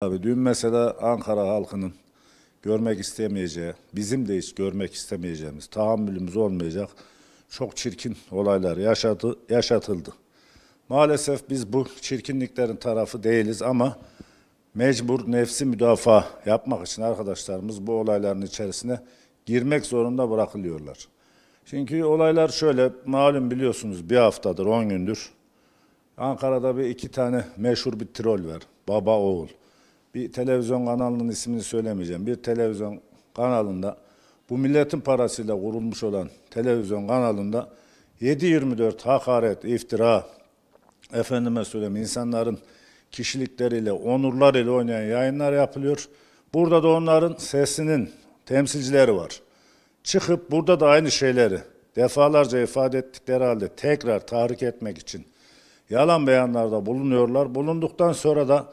Abi dün mesela Ankara halkının görmek istemeyeceği, bizim de hiç görmek istemeyeceğimiz, tahammülümüz olmayacak çok çirkin olaylar yaşadı, yaşatıldı. Maalesef biz bu çirkinliklerin tarafı değiliz ama mecbur nefsi müdafaa yapmak için arkadaşlarımız bu olayların içerisine girmek zorunda bırakılıyorlar. Çünkü olaylar şöyle malum biliyorsunuz bir haftadır on gündür Ankara'da bir iki tane meşhur bir troll var. Baba oğul bir televizyon kanalının ismini söylemeyeceğim. Bir televizyon kanalında bu milletin parasıyla kurulmuş olan televizyon kanalında 7-24 hakaret, iftira, efendime söyleyeyim insanların kişilikleriyle, onurlarıyla oynayan yayınlar yapılıyor. Burada da onların sesinin temsilcileri var. Çıkıp burada da aynı şeyleri defalarca ifade ettikleri halde tekrar tahrik etmek için yalan beyanlarda bulunuyorlar. Bulunduktan sonra da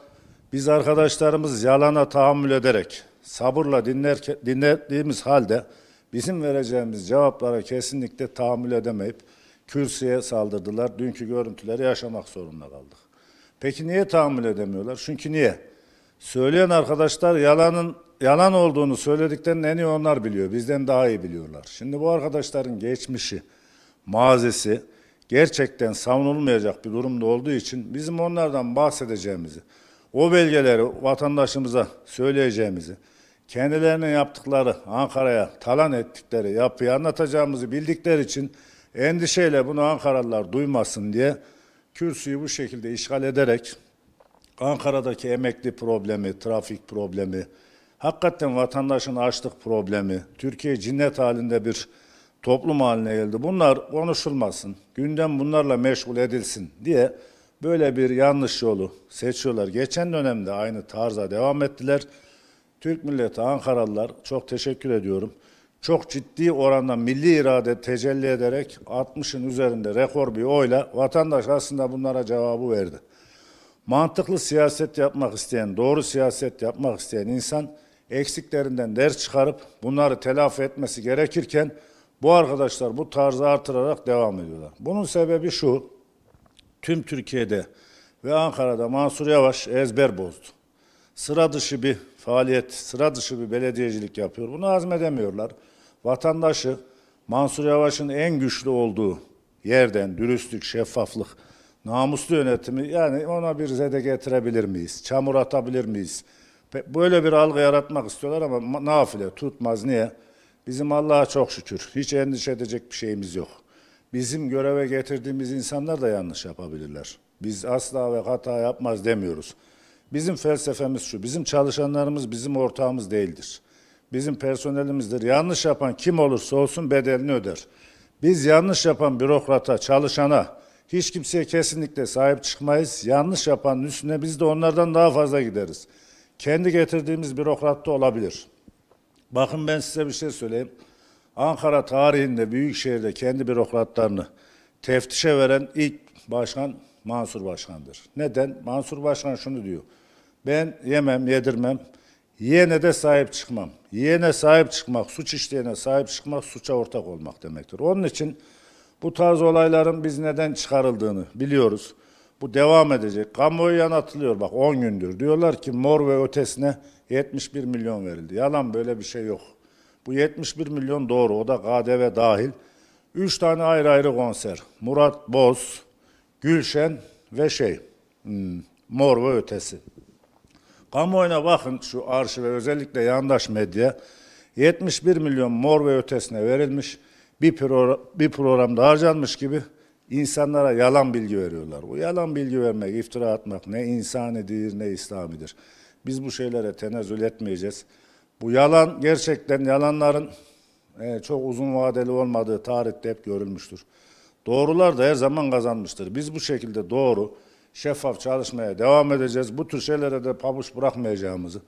biz arkadaşlarımız yalana tahammül ederek sabırla dinler, dinlediğimiz halde bizim vereceğimiz cevaplara kesinlikle tahammül edemeyip kürsüye saldırdılar. Dünkü görüntüleri yaşamak zorunda kaldık. Peki niye tahammül edemiyorlar? Çünkü niye? Söyleyen arkadaşlar yalanın yalan olduğunu söylediklerini en iyi onlar biliyor. Bizden daha iyi biliyorlar. Şimdi bu arkadaşların geçmişi, mazisi gerçekten savunulmayacak bir durumda olduğu için bizim onlardan bahsedeceğimizi o belgeleri vatandaşımıza söyleyeceğimizi, kendilerinin yaptıkları Ankara'ya talan ettikleri yapıyı anlatacağımızı bildikleri için endişeyle bunu Ankaralılar duymasın diye kürsüyü bu şekilde işgal ederek Ankara'daki emekli problemi, trafik problemi, hakikaten vatandaşın açlık problemi, Türkiye cinnet halinde bir toplum haline geldi. Bunlar konuşulmasın, gündem bunlarla meşgul edilsin diye böyle bir yanlış yolu seçiyorlar. Geçen dönemde aynı tarza devam ettiler. Türk milleti Ankaralılar çok teşekkür ediyorum. Çok ciddi oranda milli irade tecelli ederek 60'ın üzerinde rekor bir oyla vatandaş aslında bunlara cevabı verdi. Mantıklı siyaset yapmak isteyen, doğru siyaset yapmak isteyen insan eksiklerinden ders çıkarıp bunları telafi etmesi gerekirken bu arkadaşlar bu tarzı artırarak devam ediyorlar. Bunun sebebi şu tüm Türkiye'de ve Ankara'da Mansur Yavaş ezber bozdu. Sıra dışı bir faaliyet, sıra dışı bir belediyecilik yapıyor. Bunu azmedemiyorlar. Vatandaşı Mansur Yavaş'ın en güçlü olduğu yerden dürüstlük, şeffaflık, namuslu yönetimi yani ona bir zede getirebilir miyiz? Çamur atabilir miyiz? Böyle bir algı yaratmak istiyorlar ama nafile tutmaz. Niye? Bizim Allah'a çok şükür. Hiç endişe edecek bir şeyimiz yok bizim göreve getirdiğimiz insanlar da yanlış yapabilirler. Biz asla ve hata yapmaz demiyoruz. Bizim felsefemiz şu, bizim çalışanlarımız bizim ortağımız değildir. Bizim personelimizdir. Yanlış yapan kim olursa olsun bedelini öder. Biz yanlış yapan bürokrata, çalışana, hiç kimseye kesinlikle sahip çıkmayız. Yanlış yapanın üstüne biz de onlardan daha fazla gideriz. Kendi getirdiğimiz bürokrat da olabilir. Bakın ben size bir şey söyleyeyim. Ankara tarihinde Büyükşehir'de kendi bürokratlarını teftişe veren ilk başkan Mansur Başkan'dır. Neden? Mansur Başkan şunu diyor. Ben yemem, yedirmem. Yeğene de sahip çıkmam. Yeğene sahip çıkmak, suç işleyene sahip çıkmak, suça ortak olmak demektir. Onun için bu tarz olayların biz neden çıkarıldığını biliyoruz. Bu devam edecek. Kamuoyu yanıtılıyor bak 10 gündür. Diyorlar ki mor ve ötesine 71 milyon verildi. Yalan böyle bir şey yok. Bu 71 milyon doğru. O da KDV dahil. 3 tane ayrı ayrı konser. Murat Boz, Gülşen ve şey hmm, Mor ve Ötesi. Kamuoyuna bakın şu arşive özellikle yandaş medya 71 milyon mor ve ötesine verilmiş bir, pro bir programda harcanmış gibi insanlara yalan bilgi veriyorlar. O yalan bilgi vermek, iftira atmak ne insanidir ne İslamidir. Biz bu şeylere tenezzül etmeyeceğiz. Bu yalan gerçekten yalanların e, çok uzun vadeli olmadığı tarihte hep görülmüştür. Doğrular da her zaman kazanmıştır. Biz bu şekilde doğru, şeffaf çalışmaya devam edeceğiz. Bu tür şeylere de pabuç bırakmayacağımızı,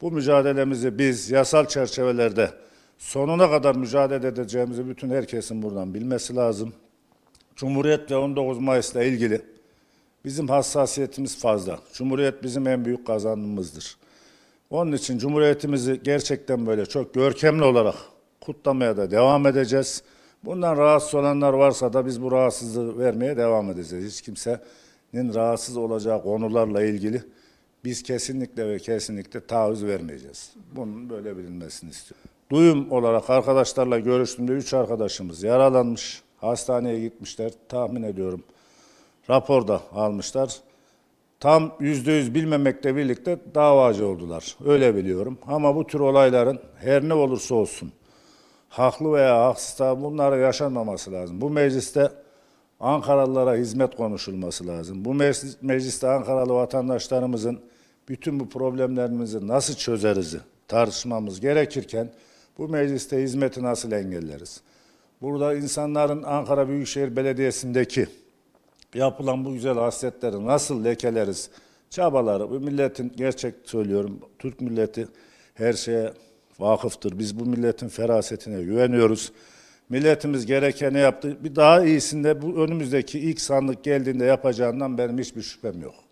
bu mücadelemizi biz yasal çerçevelerde sonuna kadar mücadele edeceğimizi bütün herkesin buradan bilmesi lazım. Cumhuriyet ve 19 Mayıs'la ilgili bizim hassasiyetimiz fazla. Cumhuriyet bizim en büyük kazanımızdır. Onun için Cumhuriyetimizi gerçekten böyle çok görkemli olarak kutlamaya da devam edeceğiz. Bundan rahatsız olanlar varsa da biz bu rahatsızlığı vermeye devam edeceğiz. Hiç kimsenin rahatsız olacağı konularla ilgili biz kesinlikle ve kesinlikle taviz vermeyeceğiz. Bunun böyle bilinmesini istiyorum. Duyum olarak arkadaşlarla görüştüğümde üç arkadaşımız yaralanmış, hastaneye gitmişler tahmin ediyorum. Raporda almışlar tam yüzde yüz bilmemekle birlikte davacı oldular. Öyle biliyorum. Ama bu tür olayların her ne olursa olsun haklı veya haksız da bunlara yaşanmaması lazım. Bu mecliste Ankaralılara hizmet konuşulması lazım. Bu mecliste Ankaralı vatandaşlarımızın bütün bu problemlerimizi nasıl çözeriz tartışmamız gerekirken bu mecliste hizmeti nasıl engelleriz? Burada insanların Ankara Büyükşehir Belediyesi'ndeki yapılan bu güzel hasretleri nasıl lekeleriz? Çabaları bu milletin gerçek söylüyorum Türk milleti her şeye vakıftır. Biz bu milletin ferasetine güveniyoruz. Milletimiz gerekeni yaptı. Bir daha iyisinde bu önümüzdeki ilk sandık geldiğinde yapacağından benim hiçbir şüphem yok.